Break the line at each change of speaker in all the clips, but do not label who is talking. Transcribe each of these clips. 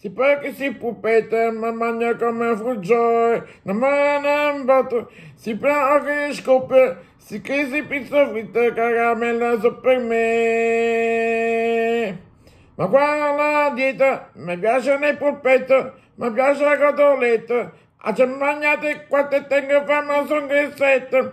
Si può che si pupete, ma mangia come frugiore, non me ne batto, si può che si scoppe, si che si pizza fritta, caramella so per me. Ma guarda la dieta, mi piace nel pulpetto, mi piace la cotoletta, a ah, c'è mangiate quattro tengo fama sono che sette,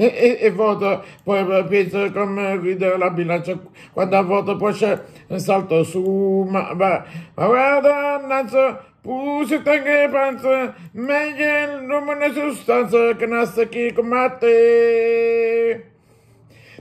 e, e, e voto, poi penso come guida la bilancia, quando ha voto poi c'è un salto su, ma, ma, ma guarda, annanzo, Puse tanghe panza, meglio in rumore sostanza che nasce chi combatte.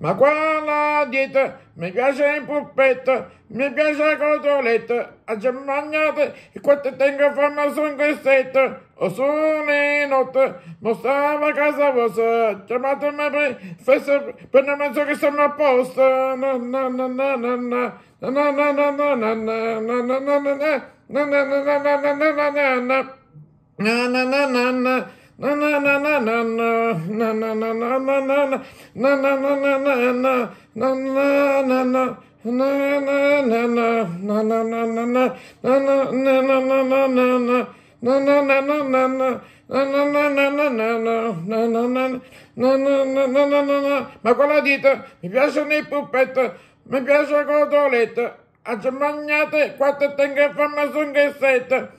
Ma qua la dieta, mi piace in puppetto, mi piace la cotoletta, a germagnate e quanto tengo fama su un cassetto, o su una notte, ma a casa vostra, chiamatemi per festa, per non mezzo che sono a posto, na na na na na na, na na na na na na, na na na na na, na na na na na na na na, na na na na na, ma con la dita mi piacciono i puppetti, mi piacciono le cotoletta, a Germania quattro tengo e fammi sono che 7.